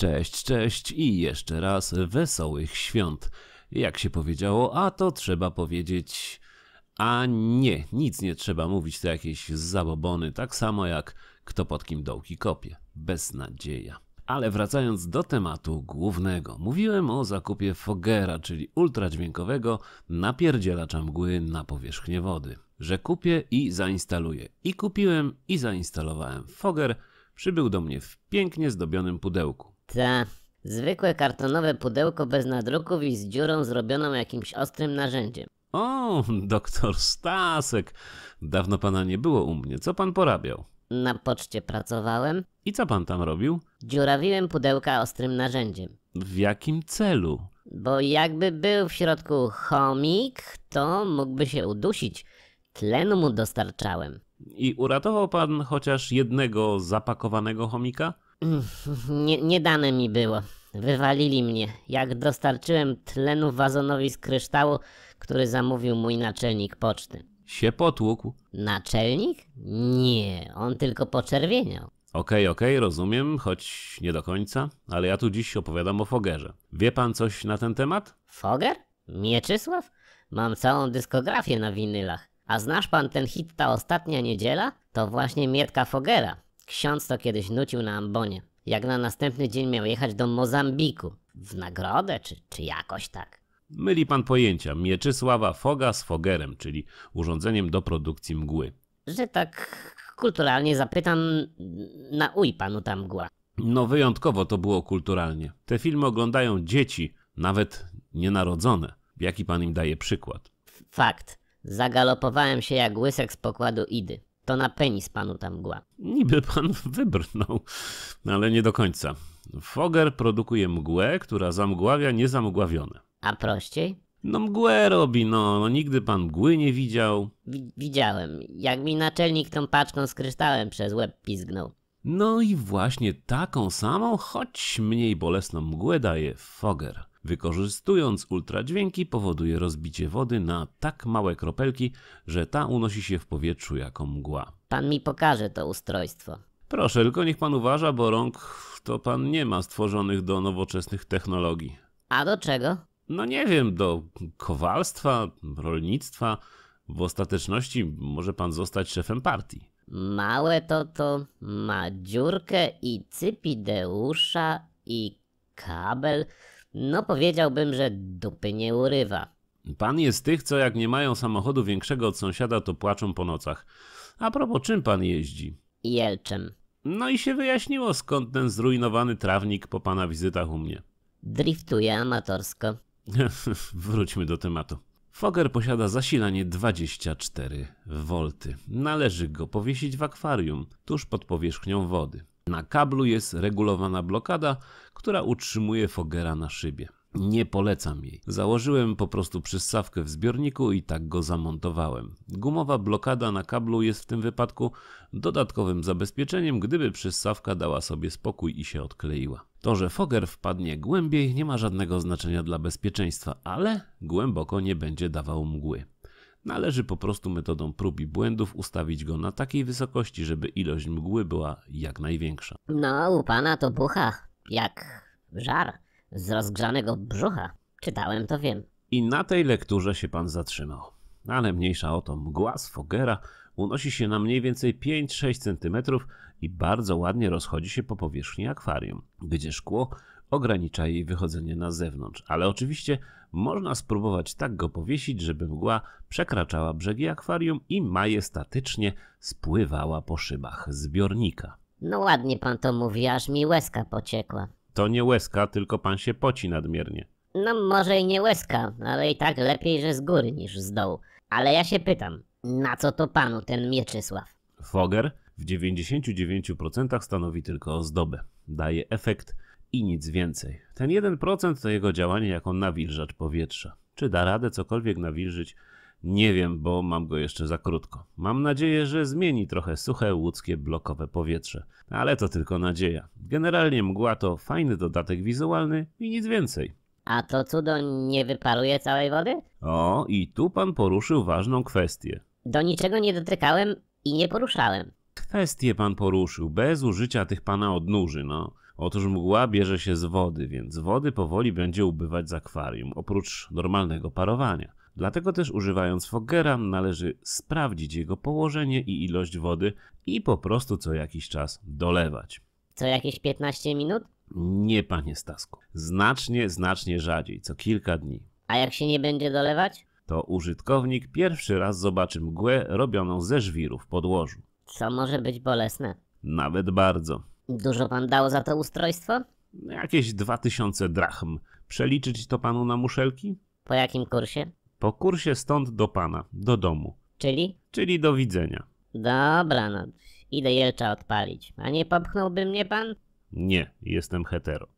Cześć, cześć i jeszcze raz wesołych świąt. Jak się powiedziało, a to trzeba powiedzieć. A nie, nic nie trzeba mówić, to jakieś zabobony, tak samo jak kto pod kim dołki kopie. bez nadzieja. Ale wracając do tematu głównego, mówiłem o zakupie Fogera, czyli ultradźwiękowego napierdzielacza mgły na powierzchnię wody, że kupię i zainstaluję. I kupiłem i zainstalowałem Foger, przybył do mnie w pięknie zdobionym pudełku. Te. Zwykłe kartonowe pudełko bez nadruków i z dziurą zrobioną jakimś ostrym narzędziem. O, doktor Stasek. Dawno pana nie było u mnie. Co pan porabiał? Na poczcie pracowałem. I co pan tam robił? Dziurawiłem pudełka ostrym narzędziem. W jakim celu? Bo jakby był w środku chomik, to mógłby się udusić. Tlenu mu dostarczałem. I uratował pan chociaż jednego zapakowanego chomika? Nie, nie dane mi było. Wywalili mnie, jak dostarczyłem tlenu wazonowi z kryształu, który zamówił mój naczelnik poczty. Się potłukł. Naczelnik? Nie, on tylko poczerwieniał. Okej, okay, okej, okay, rozumiem, choć nie do końca, ale ja tu dziś opowiadam o Fogerze. Wie pan coś na ten temat? Foger? Mieczysław? Mam całą dyskografię na winylach. A znasz pan ten hit Ta Ostatnia Niedziela? To właśnie Mietka Fogera. Ksiądz to kiedyś nucił na ambonie. Jak na następny dzień miał jechać do Mozambiku. W nagrodę, czy, czy jakoś tak? Myli pan pojęcia Mieczysława Foga z Fogerem, czyli urządzeniem do produkcji mgły. Że tak kulturalnie zapytam, na uj panu ta mgła. No wyjątkowo to było kulturalnie. Te filmy oglądają dzieci, nawet nienarodzone. Jaki pan im daje przykład? Fakt. Zagalopowałem się jak łysek z pokładu Idy to na penis panu ta mgła. Niby pan wybrnął, ale nie do końca. Foger produkuje mgłę, która zamgławia niezamgławione. A prościej? No mgłę robi, no, no nigdy pan mgły nie widział. widziałem, jak mi naczelnik tą paczką z kryształem przez łeb pizgnął. No i właśnie taką samą, choć mniej bolesną mgłę daje Foger. Wykorzystując ultradźwięki powoduje rozbicie wody na tak małe kropelki, że ta unosi się w powietrzu jako mgła. Pan mi pokaże to ustrojstwo. Proszę, tylko niech pan uważa, bo rąk to pan nie ma stworzonych do nowoczesnych technologii. A do czego? No nie wiem, do kowalstwa, rolnictwa. W ostateczności może pan zostać szefem partii. Małe to to ma dziurkę i cypideusza i kabel no powiedziałbym, że dupy nie urywa. Pan jest tych, co jak nie mają samochodu większego od sąsiada, to płaczą po nocach. A propos, czym pan jeździ? Jelczem. No i się wyjaśniło, skąd ten zrujnowany trawnik po pana wizytach u mnie. Driftuje amatorsko. Wróćmy do tematu. Fokker posiada zasilanie 24 V. Należy go powiesić w akwarium, tuż pod powierzchnią wody. Na kablu jest regulowana blokada, która utrzymuje Fogera na szybie. Nie polecam jej. Założyłem po prostu przystawkę w zbiorniku i tak go zamontowałem. Gumowa blokada na kablu jest w tym wypadku dodatkowym zabezpieczeniem, gdyby przystawka dała sobie spokój i się odkleiła. To, że Foger wpadnie głębiej nie ma żadnego znaczenia dla bezpieczeństwa, ale głęboko nie będzie dawał mgły. Należy po prostu metodą prób i błędów ustawić go na takiej wysokości, żeby ilość mgły była jak największa. No, u pana to bucha, jak żar z rozgrzanego brzucha. Czytałem to wiem. I na tej lekturze się pan zatrzymał. Ale mniejsza o to, mgła z Fogera unosi się na mniej więcej 5-6 cm i bardzo ładnie rozchodzi się po powierzchni akwarium, gdzie szkło ogranicza jej wychodzenie na zewnątrz, ale oczywiście można spróbować tak go powiesić, żeby mgła przekraczała brzegi akwarium i majestatycznie spływała po szybach zbiornika. No ładnie pan to mówi, aż mi łezka pociekła. To nie łezka, tylko pan się poci nadmiernie. No może i nie łezka, ale i tak lepiej, że z góry niż z dołu. Ale ja się pytam, na co to panu ten Mieczysław? Foger w 99% stanowi tylko ozdobę. Daje efekt i nic więcej. Ten 1% to jego działanie jako nawilżacz powietrza. Czy da radę cokolwiek nawilżyć? Nie wiem, bo mam go jeszcze za krótko. Mam nadzieję, że zmieni trochę suche łódzkie blokowe powietrze. Ale to tylko nadzieja. Generalnie mgła to fajny dodatek wizualny i nic więcej. A to cudo nie wyparuje całej wody? O, i tu pan poruszył ważną kwestię. Do niczego nie dotykałem i nie poruszałem. Kwestię pan poruszył, bez użycia tych pana odnóży, no. Otóż mgła bierze się z wody, więc wody powoli będzie ubywać z akwarium, oprócz normalnego parowania. Dlatego też używając Fogera należy sprawdzić jego położenie i ilość wody i po prostu co jakiś czas dolewać. Co jakieś 15 minut? Nie, panie Stasku. Znacznie, znacznie rzadziej, co kilka dni. A jak się nie będzie dolewać? To użytkownik pierwszy raz zobaczy mgłę robioną ze żwirów w podłożu. Co może być bolesne? Nawet bardzo. Dużo pan dało za to ustrojstwo? Jakieś dwa tysiące drachm. Przeliczyć to panu na muszelki? Po jakim kursie? Po kursie stąd do pana, do domu. Czyli? Czyli do widzenia. Dobra, no. Idę jelcza odpalić. A nie popchnąłby mnie pan? Nie, jestem hetero.